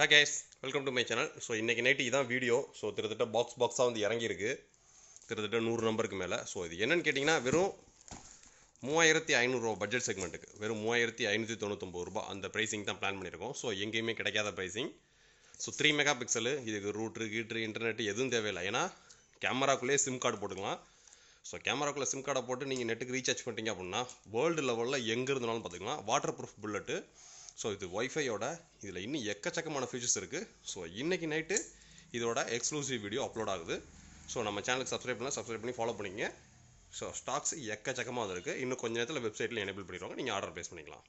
hey guys welcome to my channel so இன்றைக்கி night இதான் video so திருத்திட்ட box பாக்ஸாக வந்து இறங்கியிருக்கு திருத்திட்ட நூறு நம்பருக்கு மேலே ஸோ இது என்னென்னு கேட்டிங்கன்னா வெறும் மூவாயிரத்தி ஐநூறுரூவா பட்ஜெட் செக்மெண்ட்டுக்கு வெறும் மூவாயிரத்தி ஐநூற்றி தொண்ணூத்தொம்பது ரூபா அந்த ப்ரைஸிங் தான் பிளான் பண்ணியிருக்கோம் ஸோ எங்கேயுமே கிடைக்காத pricing so three mega pixel இதுக்கு ரூட்ரு கீட்ரு இன்டர்நெட் எதுவும் தேவையில்லை ஏன்னா கேமராக்குள்ளேயே சிம் கார்டு போட்டுக்கலாம் ஸோ கேமராக்குள்ளே சிம் கார்டை போட்டு நீங்கள் நெட்டுக்கு ரீசார்ஜ் பண்ணிட்டீங்க அப்படின்னா வேர்ல்டு லெவலில் எங்கே இருந்தாலும் பார்த்துக்கலாம் வாட்டர் ப்ரூஃப் புல்லட்டு ஸோ இது ஒய்ஃபையோட இதில் இன்னும் எக்கச்சக்கமான ஃபீச்சர்ஸ் இருக்குது ஸோ இன்றைக்கி நைட்டு இதோட எக்ஸ்க்ளூசிவ் வீடியோ அப்லோட் ஆகுது ஸோ நம்ம சேனலுக்கு சப்ஸ்கிரைப் பண்ணால் சப்ஸ்கிரைப் பண்ணி ஃபாலோ பண்ணிங்க ஸோ ஸ்டாக்ஸ் எக்கச்சக்கமாக இருக்குது இன்னும் கொஞ்ச நேரத்தில் வெப்சைட்டில் எனேபிள் பண்ணிடுவாங்க நீங்கள் ஆர்டர் ப்ளேஸ் பண்ணிக்கலாம்